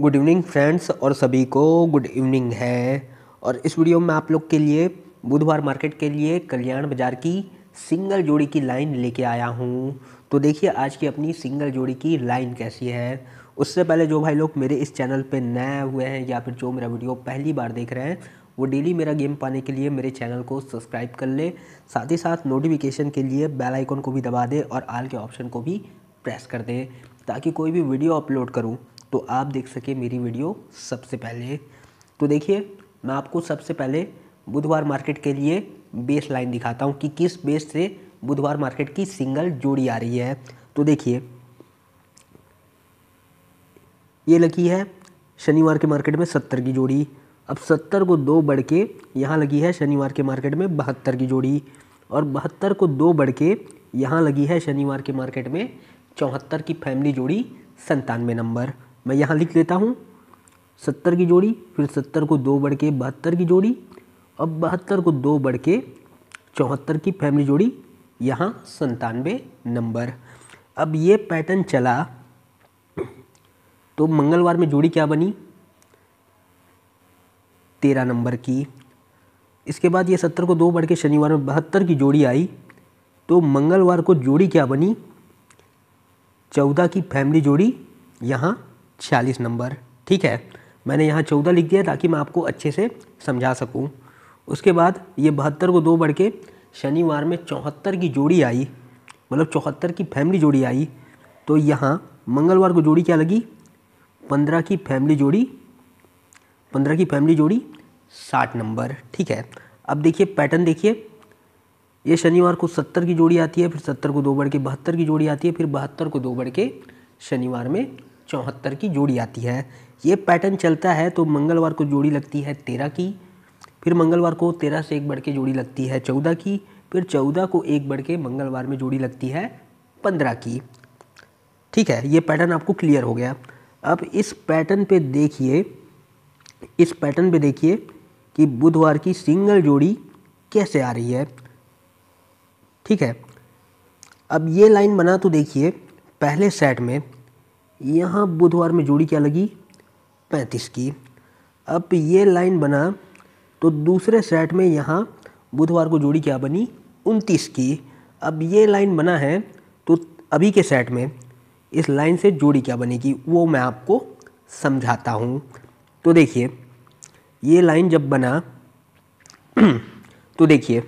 good evening friends और सभी को गुड इवनिंग है और इस वीडियो में आप लोग के लिए बुधवार मार्केट के लिए कल्याण बाज़ार की सिंगल जोड़ी की लाइन लेके आया हूँ तो देखिए आज की अपनी सिंगल जोड़ी की लाइन कैसी है उससे पहले जो भाई लोग मेरे इस चैनल पे नए हुए हैं या फिर जो मेरा वीडियो पहली बार देख रहे हैं वो डेली मेरा गेम पाने के लिए मेरे चैनल को सब्सक्राइब कर ले साथ ही साथ नोटिफिकेशन के लिए बेल आइकन को भी दबा दे और आल के ऑप्शन को भी प्रेस कर दे ताकि कोई भी वीडियो अपलोड करूँ तो आप देख सके मेरी वीडियो सबसे पहले तो देखिए मैं आपको सबसे पहले बुधवार मार्केट के लिए बेस लाइन दिखाता हूँ कि किस बेस से बुधवार मार्केट की सिंगल जोड़ी आ रही है तो देखिए ये लगी है शनिवार के मार्केट में सत्तर की जोड़ी अब सत्तर को दो बढ़ के यहाँ लगी है शनिवार के मार्केट में बहत्तर की जोड़ी और बहत्तर को दो बढ़ के यहाँ लगी है शनिवार के मार्केट में चौहत्तर की फैमिली जोड़ी संतानवे नंबर मैं यहाँ लिख लेता हूँ सत्तर की जोड़ी फिर सत्तर को दो बढ़ के बहत्तर की जोड़ी अब बहत्तर को दो बढ़ के चौहत्तर की फैमिली जोड़ी यहाँ संतानवे नंबर अब ये पैटर्न चला तो मंगलवार में जोड़ी क्या बनी तेरह नंबर की इसके बाद ये सत्तर को दो बढ़ के शनिवार में बहत्तर की जोड़ी आई तो मंगलवार को जोड़ी क्या बनी चौदह की फैमिली जोड़ी यहाँ छियालीस नंबर ठीक है मैंने यहाँ चौदह लिख दिया ताकि मैं आपको अच्छे से समझा सकूँ उसके बाद ये बहत्तर को दो बढ़ के शनिवार में चौहत्तर की जोड़ी आई मतलब चौहत्तर की फैमिली जोड़ी आई तो यहाँ मंगलवार को जोड़ी क्या लगी पंद्रह की फैमिली जोड़ी पंद्रह की फैमिली जोड़ी साठ नंबर ठीक है अब देखिए पैटर्न देखिए ये शनिवार को सत्तर की जोड़ी आती है फिर सत्तर को दो बढ़ के बहत्तर की जोड़ी आती है फिर बहत्तर को दो बढ़ के शनिवार में चौहत्तर की जोड़ी आती है ये पैटर्न चलता है तो मंगलवार को जोड़ी लगती है तेरह की फिर मंगलवार को तेरह से एक बढ़ के जोड़ी लगती है चौदह की फिर चौदह को एक बढ़ के मंगलवार में जोड़ी लगती है पंद्रह की ठीक है ये पैटर्न आपको क्लियर हो गया अब इस पैटर्न पे देखिए इस पैटर्न पे देखिए कि बुधवार की सिंगल जोड़ी कैसे आ रही है ठीक है अब ये लाइन बना तो देखिए पहले सेट में यहाँ बुधवार में जोड़ी क्या लगी पैंतीस की अब ये लाइन बना तो दूसरे सेट में यहाँ बुधवार को जोड़ी क्या बनी उनतीस की अब ये लाइन बना है तो अभी के सेट में इस लाइन से जोड़ी क्या बनेगी वो मैं आपको समझाता हूँ तो देखिए ये लाइन जब बना तो देखिए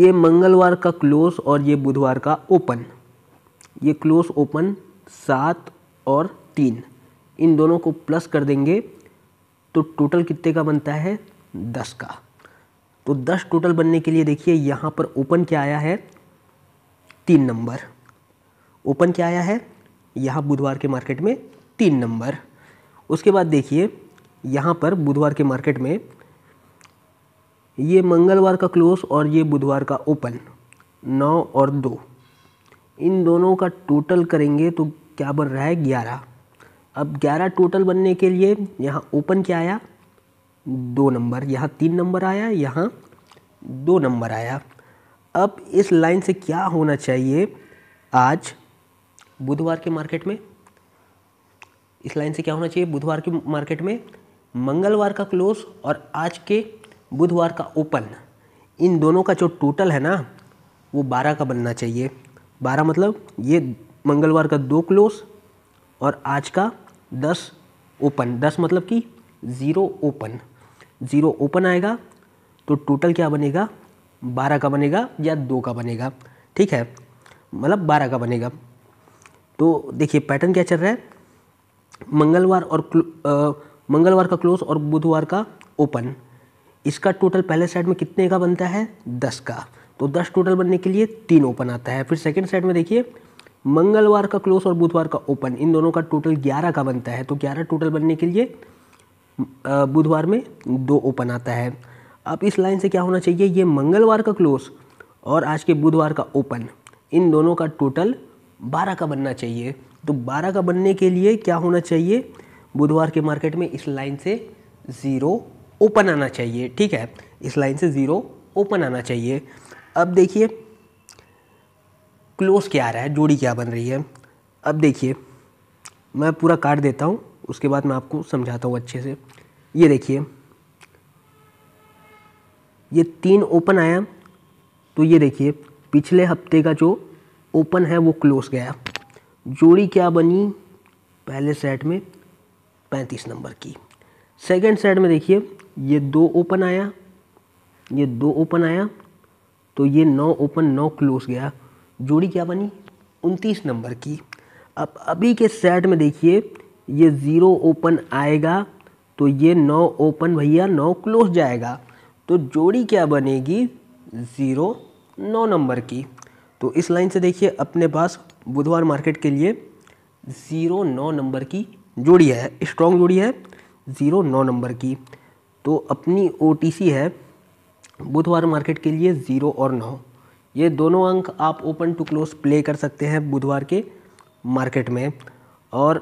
ये मंगलवार का क्लोज और ये बुधवार का ओपन ये क्लोज ओपन सात और तीन इन दोनों को प्लस कर देंगे तो टोटल कितने का बनता है दस का तो दस टोटल बनने के लिए देखिए यहाँ पर ओपन क्या आया है तीन नंबर ओपन क्या आया है यहाँ बुधवार के मार्केट में तीन नंबर उसके बाद देखिए यहाँ पर बुधवार के मार्केट में ये मंगलवार का क्लोज और ये बुधवार का ओपन नौ और दो इन दोनों का टोटल करेंगे तो क्या बन रहा है ग्यारह अब ग्यारह टोटल बनने के लिए यहाँ ओपन क्या आया दो नंबर यहाँ तीन नंबर आया यहाँ दो नंबर आया अब इस लाइन से क्या होना चाहिए आज बुधवार के मार्केट में इस लाइन से क्या होना चाहिए बुधवार के मार्केट में मंगलवार का क्लोज और आज के बुधवार का ओपन इन दोनों का जो टोटल है ना वो बारह का बनना चाहिए बारह मतलब ये मंगलवार का दो क्लोज और आज का दस ओपन दस मतलब कि ज़ीरो ओपन ज़ीरो ओपन आएगा तो टोटल क्या बनेगा बारह का बनेगा या दो का बनेगा ठीक है मतलब बारह का बनेगा तो देखिए पैटर्न क्या चल रहा है मंगलवार और आ, मंगलवार का क्लोज और बुधवार का ओपन इसका टोटल पहले साइड में कितने का बनता है दस का तो दस टोटल बनने के लिए तीन ओपन आता है फिर सेकेंड साइड में देखिए मंगलवार का क्लोज और बुधवार का ओपन इन दोनों का टोटल ग्यारह का बनता है तो ग्यारह टोटल बनने के लिए बुधवार में दो ओपन आता है अब इस लाइन से क्या होना चाहिए ये मंगलवार का क्लोज और आज के बुधवार का ओपन इन दोनों का टोटल बारह का बनना चाहिए तो बारह का बनने के लिए क्या होना चाहिए बुधवार के मार्केट में इस लाइन से ज़ीरो ओपन आना चाहिए ठीक है इस लाइन से ज़ीरो ओपन आना चाहिए अब देखिए क्लोज क्या आ रहा है जोड़ी क्या बन रही है अब देखिए मैं पूरा काट देता हूँ उसके बाद मैं आपको समझाता हूँ अच्छे से ये देखिए ये तीन ओपन आया तो ये देखिए पिछले हफ्ते का जो ओपन है वो क्लोज गया जोड़ी क्या बनी पहले सेट में पैंतीस नंबर की सेकंड सेट में देखिए ये दो ओपन आया ये दो ओपन आया तो ये नौ ओपन नौ क्लोज गया जोड़ी क्या बनी उनतीस नंबर की अब अभी के सेट में देखिए ये ज़ीरो ओपन आएगा तो ये नौ ओपन भैया नौ क्लोज जाएगा तो जोड़ी क्या बनेगी ज़ीरो नौ नंबर की तो इस लाइन से देखिए अपने पास बुधवार मार्केट के लिए ज़ीरो नौ नंबर की जोड़ी है स्ट्रॉन्ग जोड़ी है ज़ीरो नौ नंबर की तो अपनी ओ है बुधवार मार्केट के लिए ज़ीरो और नौ ये दोनों अंक आप ओपन टू क्लोज प्ले कर सकते हैं बुधवार के मार्केट में और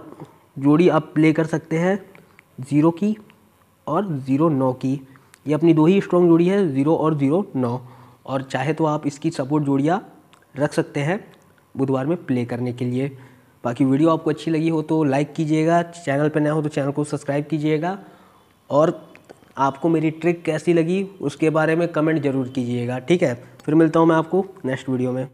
जोड़ी आप प्ले कर सकते हैं ज़ीरो की और ज़ीरो नौ की ये अपनी दो ही स्ट्रॉन्ग जोड़ी है ज़ीरो और ज़ीरो नौ और चाहे तो आप इसकी सपोर्ट जोड़ियाँ रख सकते हैं बुधवार में प्ले करने के लिए बाकी वीडियो आपको अच्छी लगी हो तो लाइक कीजिएगा चैनल पर नया हो तो चैनल को सब्सक्राइब कीजिएगा और आपको मेरी ट्रिक कैसी लगी उसके बारे में कमेंट ज़रूर कीजिएगा ठीक है फिर मिलता हूँ मैं आपको नेक्स्ट वीडियो में